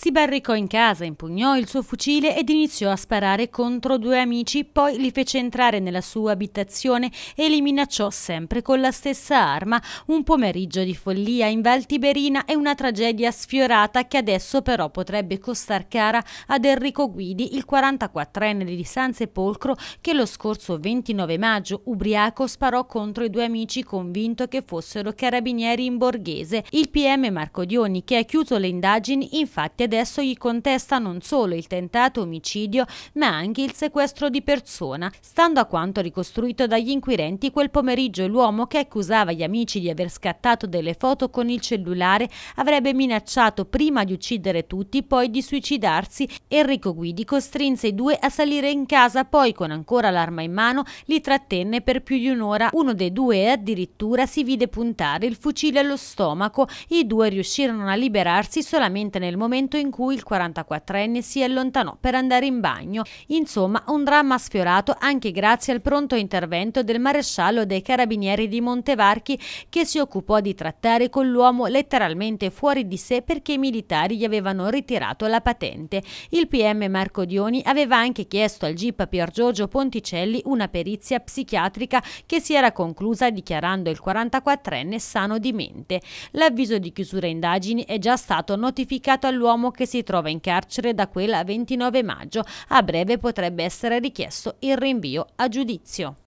Si barricò in casa, impugnò il suo fucile ed iniziò a sparare contro due amici, poi li fece entrare nella sua abitazione e li minacciò sempre con la stessa arma. Un pomeriggio di follia in Val Tiberina e una tragedia sfiorata che adesso però potrebbe costar cara ad Enrico Guidi, il 44enne di San Sepolcro, che lo scorso 29 maggio, ubriaco, sparò contro i due amici convinto che fossero carabinieri in borghese. Il PM Marco Dioni, che ha chiuso le indagini, infatti ha adesso gli contesta non solo il tentato omicidio, ma anche il sequestro di persona. Stando a quanto ricostruito dagli inquirenti, quel pomeriggio l'uomo che accusava gli amici di aver scattato delle foto con il cellulare avrebbe minacciato prima di uccidere tutti, poi di suicidarsi. Enrico Guidi costrinse i due a salire in casa, poi con ancora l'arma in mano li trattenne per più di un'ora. Uno dei due addirittura si vide puntare il fucile allo stomaco. I due riuscirono a liberarsi solamente nel momento in cui il 44enne si allontanò per andare in bagno. Insomma, un dramma sfiorato anche grazie al pronto intervento del maresciallo dei carabinieri di Montevarchi che si occupò di trattare con l'uomo letteralmente fuori di sé perché i militari gli avevano ritirato la patente. Il PM Marco Dioni aveva anche chiesto al GIP Pier Giorgio Ponticelli una perizia psichiatrica che si era conclusa dichiarando il 44enne sano di mente. L'avviso di chiusura indagini è già stato notificato all'uomo uomo diciamo che si trova in carcere da quel 29 maggio. A breve potrebbe essere richiesto il rinvio a giudizio.